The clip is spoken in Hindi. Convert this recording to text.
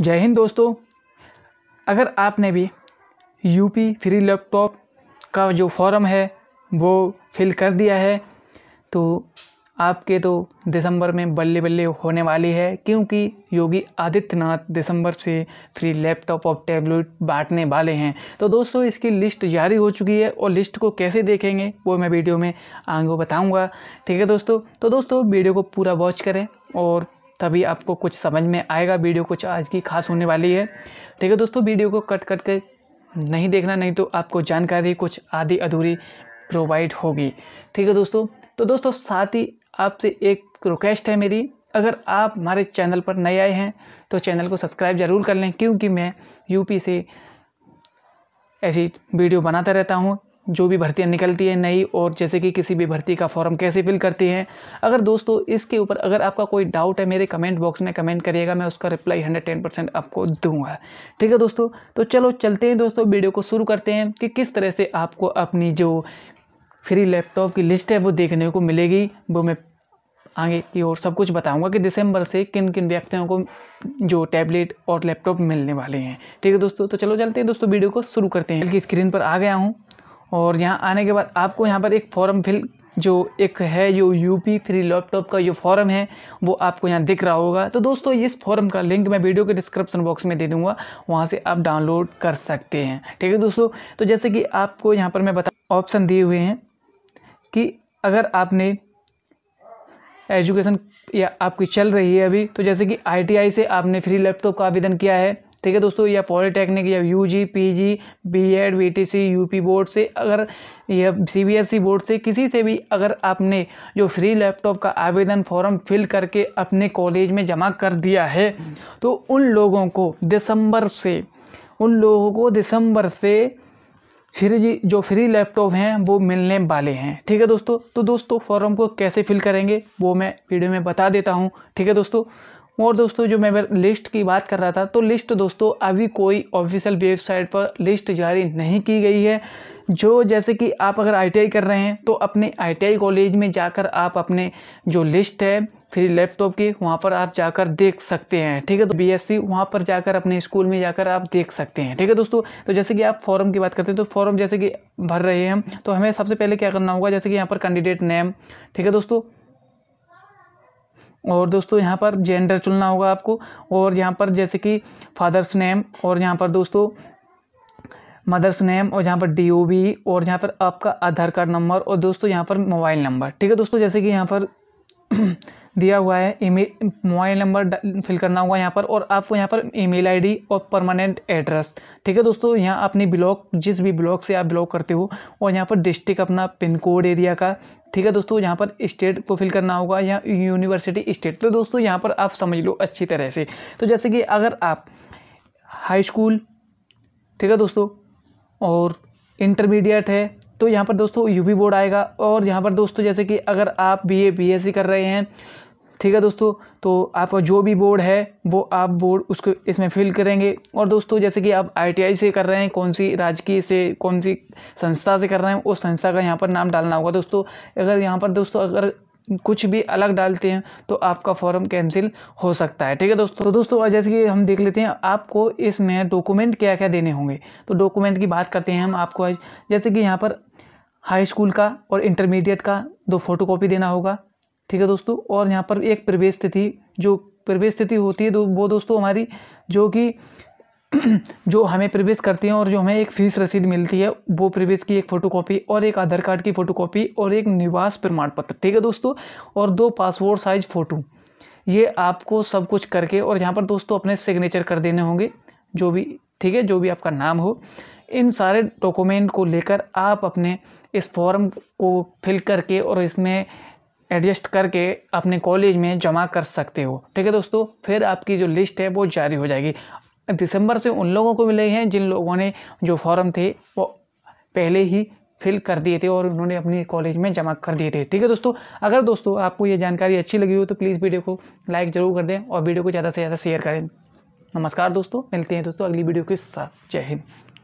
जय हिंद दोस्तों अगर आपने भी यूपी फ्री लैपटॉप का जो फॉर्म है वो फिल कर दिया है तो आपके तो दिसंबर में बल्ले बल्ले होने वाली है क्योंकि योगी आदित्यनाथ दिसंबर से फ्री लैपटॉप और टैबलेट बांटने वाले हैं तो दोस्तों इसकी लिस्ट जारी हो चुकी है और लिस्ट को कैसे देखेंगे वो मैं वीडियो में आगे बताऊंगा ठीक है दोस्तों तो दोस्तों वीडियो को पूरा वॉच करें और तभी आपको कुछ समझ में आएगा वीडियो कुछ आज की खास होने वाली है ठीक है दोस्तों वीडियो को कट करके नहीं देखना नहीं तो आपको जानकारी कुछ आधी अधूरी प्रोवाइड होगी ठीक है दोस्तों तो दोस्तों साथ ही आपसे एक रिक्वेस्ट है मेरी अगर आप हमारे चैनल पर नए आए हैं तो चैनल को सब्सक्राइब ज़रूर कर लें क्योंकि मैं यूपी से ऐसी वीडियो बनाता रहता हूँ जो भी भर्तियाँ निकलती हैं नई और जैसे कि किसी भी भर्ती का फॉर्म कैसे फिल करती हैं अगर दोस्तों इसके ऊपर अगर आपका कोई डाउट है मेरे कमेंट बॉक्स में कमेंट करिएगा मैं उसका रिप्लाई हंड्रेड टेन परसेंट आपको दूंगा ठीक है दोस्तों तो चलो चलते हैं दोस्तों वीडियो को शुरू करते हैं कि किस तरह से आपको अपनी जो फ्री लैपटॉप की लिस्ट है वो देखने को मिलेगी वो मैं आगे की ओर सब कुछ बताऊंगा कि दिसंबर से किन किन व्यक्तियों को जो टैबलेट और लैपटॉप मिलने वाले हैं ठीक है दोस्तों तो चलो चलते हैं दोस्तों वीडियो को शुरू करते हैं बल्कि स्क्रीन पर आ गया हूँ और यहाँ आने के बाद आपको यहाँ पर एक फॉर्म फिल जो एक है जो यू पी फ्री लैपटॉप का जो फॉर्म है वो आपको यहाँ दिख रहा होगा तो दोस्तों इस फॉर्म का लिंक मैं वीडियो के डिस्क्रिप्शन बॉक्स में दे दूँगा वहाँ से आप डाउनलोड कर सकते हैं ठीक है दोस्तों तो जैसे कि आपको यहाँ पर मैं बता ऑप्शन दिए हुए हैं कि अगर आपने एजुकेशन या आपकी चल रही है अभी तो जैसे कि आई से आपने फ्री लैपटॉप का आवेदन किया है ठीक है दोस्तों या पॉलीटेक्निक या U G P G B Ed B T C U P board से अगर या C B S E board से किसी से भी अगर आपने जो फ्री लैपटॉप का आवेदन फॉर्म फिल करके अपने कॉलेज में जमा कर दिया है तो उन लोगों को दिसंबर से उन लोगों को दिसंबर से फ्री जो फ्री लैपटॉप हैं वो मिलने वाले हैं ठीक है दोस्तों तो दोस्तों फॉर्म को कैसे फिल करेंगे वो मैं वीडियो में बता देता हूँ ठीक है दोस्तों और दोस्तों जो मैं लिस्ट की बात कर रहा था तो लिस्ट दोस्तों अभी कोई ऑफिशियल वेबसाइट पर लिस्ट जारी नहीं की गई है जो जैसे कि आप अगर आईटीआई कर रहे हैं तो अपने आईटीआई कॉलेज में जाकर आप अपने जो लिस्ट है फ्री लैपटॉप की वहाँ पर आप जाकर देख सकते हैं ठीक है तो बी एस वहाँ पर जाकर अपने स्कूल में जाकर आप देख सकते हैं ठीक है दोस्तों तो जैसे कि आप फॉर्म की बात करते हैं तो फॉर्म जैसे कि भर रहे हैं तो हमें सबसे पहले क्या करना होगा जैसे कि यहाँ पर कैंडिडेट नेम ठीक है दोस्तों और दोस्तों यहाँ पर जेंडर चुनना होगा आपको और यहाँ पर जैसे कि फादर्स नेम और यहाँ पर दोस्तों मदर्स नेम और यहाँ पर डी ओ बी और यहाँ पर आपका आधार कार्ड नंबर और दोस्तों यहाँ पर मोबाइल नंबर ठीक है दोस्तों जैसे कि यहाँ पर दिया हुआ है ईमेल मोबाइल नंबर फिल करना होगा यहाँ पर और आपको यहाँ पर ईमेल आईडी और परमानेंट एड्रेस ठीक है दोस्तों यहाँ अपनी ब्लॉक जिस भी ब्लॉक से आप ब्लॉक करते हो और यहाँ पर डिस्ट्रिक्ट अपना पिन कोड एरिया का ठीक है दोस्तों यहाँ पर स्टेट को फिल करना होगा या यूनिवर्सिटी स्टेट तो दोस्तों यहाँ पर आप समझ लो अच्छी तरह से तो जैसे कि अगर आप हाई स्कूल ठीक है दोस्तों और इंटरमीडिएट है तो यहाँ पर दोस्तों यूपी बोर्ड आएगा और यहाँ पर दोस्तों जैसे कि अगर आप बीए बीएससी कर रहे हैं ठीक है दोस्तों तो आपका जो भी बोर्ड है वो आप बोर्ड उसको इसमें फिल करेंगे और दोस्तों जैसे कि आप आईटीआई से कर रहे हैं कौन सी राजकीय से कौन सी संस्था से कर रहे हैं उस संस्था का यहाँ पर नाम डालना होगा दोस्तों अगर यहाँ पर दोस्तों अगर कुछ भी अलग डालते हैं तो आपका फॉर्म कैंसिल हो सकता है ठीक है दोस्तों तो दोस्तों जैसे कि हम देख लेते हैं आपको इसमें डॉक्यूमेंट क्या क्या देने होंगे तो डॉक्यूमेंट की बात करते हैं हम आपको आज जैसे कि यहाँ पर हाई स्कूल का और इंटरमीडिएट का दो फोटोकॉपी देना होगा ठीक है दोस्तों और यहाँ पर एक प्रवेश स्थिति जो प्रवेश स्थिति होती है वो दोस्तों हमारी जो कि जो हमें प्रवेश करती हैं और जो हमें एक फीस रसीद मिलती है वो प्रवेश की एक फ़ोटोकॉपी और एक आधार कार्ड की फ़ोटोकॉपी और एक निवास प्रमाण पत्र ठीक है दोस्तों और दो पासपोर्ट साइज़ फ़ोटो ये आपको सब कुछ करके और यहाँ पर दोस्तों अपने सिग्नेचर कर देने होंगे जो भी ठीक है जो भी आपका नाम हो इन सारे डॉक्यूमेंट को लेकर आप अपने इस फॉर्म को फिल करके और इसमें एडजस्ट करके अपने कॉलेज में जमा कर सकते हो ठीक है दोस्तों फिर आपकी जो लिस्ट है वो जारी हो जाएगी दिसंबर से उन लोगों को मिले हैं जिन लोगों ने जो फॉर्म थे वो पहले ही फिल कर दिए थे और उन्होंने अपने कॉलेज में जमा कर दिए थे ठीक है दोस्तों अगर दोस्तों आपको ये जानकारी अच्छी लगी हो तो प्लीज़ वीडियो को लाइक ज़रूर कर दें और वीडियो को ज़्यादा से ज़्यादा शेयर करें नमस्कार दोस्तों मिलते हैं दोस्तों अगली वीडियो के साथ जय हिंद